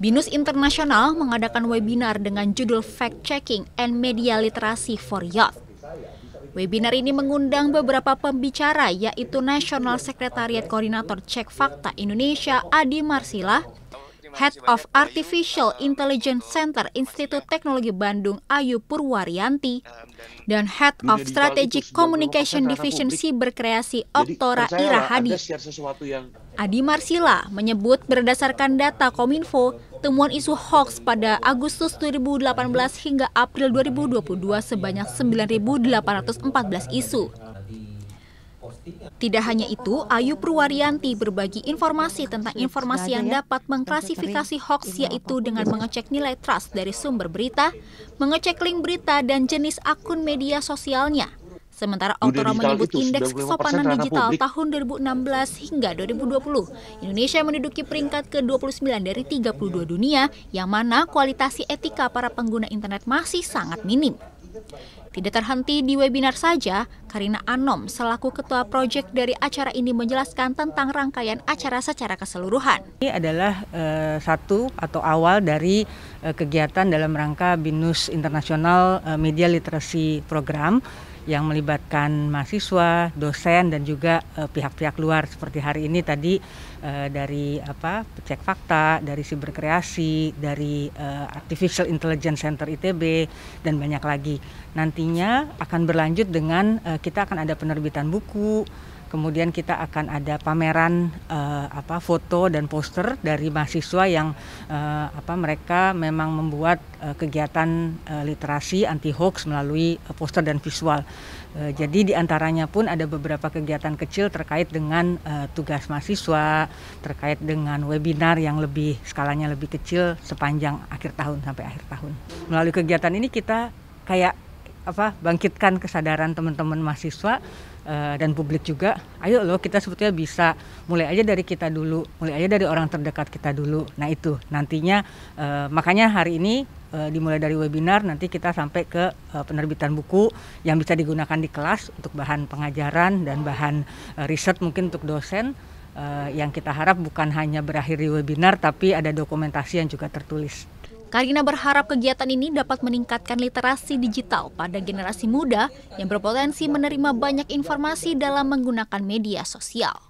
BINUS Internasional mengadakan webinar dengan judul Fact Checking and Media Literacy for Youth. Webinar ini mengundang beberapa pembicara yaitu National Secretariat Koordinator Cek Fakta Indonesia Adi Marsila, Head of Artificial Intelligence Center Institut Teknologi Bandung Ayu Purwaryanti, dan Head of Strategic Communication Division Siberkreasi Oktora Ira Hadi. Adi Marsila menyebut berdasarkan data Kominfo, temuan isu hoax pada Agustus 2018 hingga April 2022 sebanyak 9.814 isu. Tidak hanya itu, Ayu Purwaryanti berbagi informasi tentang informasi yang dapat mengklasifikasi hoax yaitu dengan mengecek nilai trust dari sumber berita, mengecek link berita dan jenis akun media sosialnya, Sementara Oktora menyebut indeks kesopanan digital publik. tahun 2016 hingga 2020, Indonesia menduduki peringkat ke-29 dari 32 dunia, yang mana kualitasi etika para pengguna internet masih sangat minim. Tidak terhenti di webinar saja, Karina Anom selaku ketua proyek dari acara ini menjelaskan tentang rangkaian acara secara keseluruhan. Ini adalah uh, satu atau awal dari uh, kegiatan dalam rangka BINUS Internasional eh, Media Literacy Program yang melibatkan mahasiswa, dosen dan juga eh, pihak-pihak uh, luar seperti hari ini tadi uh, dari apa cek fakta, dari siberkreasi, dari uh, artificial intelligence center ITB dan banyak lagi. Nantinya akan berlanjut dengan uh, kita akan ada penerbitan buku Kemudian kita akan ada pameran uh, apa foto dan poster dari mahasiswa yang uh, apa mereka memang membuat uh, kegiatan uh, literasi anti hoax melalui uh, poster dan visual. Uh, jadi diantaranya pun ada beberapa kegiatan kecil terkait dengan uh, tugas mahasiswa, terkait dengan webinar yang lebih skalanya lebih kecil sepanjang akhir tahun sampai akhir tahun. Melalui kegiatan ini kita kayak apa bangkitkan kesadaran teman-teman mahasiswa uh, dan publik juga. Ayo loh kita sebetulnya bisa mulai aja dari kita dulu, mulai aja dari orang terdekat kita dulu. Nah itu nantinya uh, makanya hari ini uh, dimulai dari webinar, nanti kita sampai ke uh, penerbitan buku yang bisa digunakan di kelas untuk bahan pengajaran dan bahan uh, riset mungkin untuk dosen. Uh, yang kita harap bukan hanya berakhir di webinar, tapi ada dokumentasi yang juga tertulis. Karina berharap kegiatan ini dapat meningkatkan literasi digital pada generasi muda yang berpotensi menerima banyak informasi dalam menggunakan media sosial.